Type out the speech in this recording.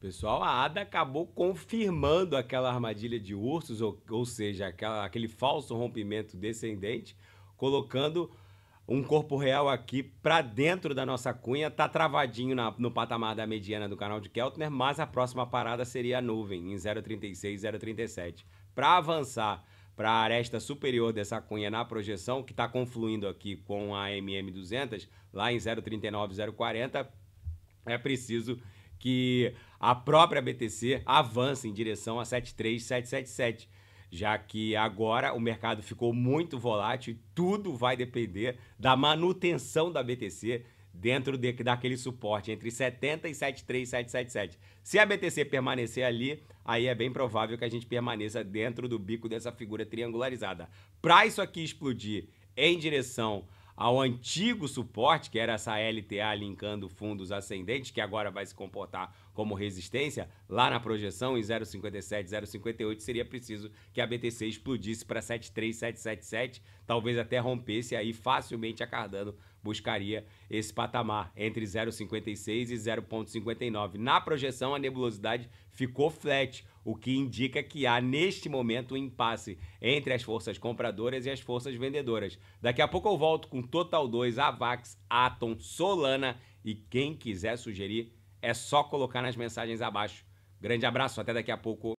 Pessoal, a ADA acabou confirmando aquela armadilha de ursos, ou, ou seja, aquela, aquele falso rompimento descendente, colocando um corpo real aqui para dentro da nossa cunha, tá travadinho na, no patamar da mediana do canal de Keltner, mas a próxima parada seria a nuvem, em 0,36, 0,37. Para avançar para a aresta superior dessa cunha na projeção, que está confluindo aqui com a MM200, lá em 0,39, 0,40, é preciso que a própria BTC avance em direção a 73777, já que agora o mercado ficou muito volátil e tudo vai depender da manutenção da BTC dentro de, daquele suporte entre 70 e 73777. Se a BTC permanecer ali, aí é bem provável que a gente permaneça dentro do bico dessa figura triangularizada. Para isso aqui explodir em direção ao antigo suporte, que era essa LTA linkando fundos ascendentes, que agora vai se comportar como resistência, lá na projeção em 0,57, 0,58 seria preciso que a BTC explodisse para 73777, talvez até rompesse aí facilmente a Cardano buscaria esse patamar entre 0,56 e 0,59. Na projeção, a nebulosidade ficou flat, o que indica que há neste momento um impasse entre as forças compradoras e as forças vendedoras. Daqui a pouco eu volto com Total 2, Avax, Atom, Solana e quem quiser sugerir é só colocar nas mensagens abaixo. Grande abraço, até daqui a pouco.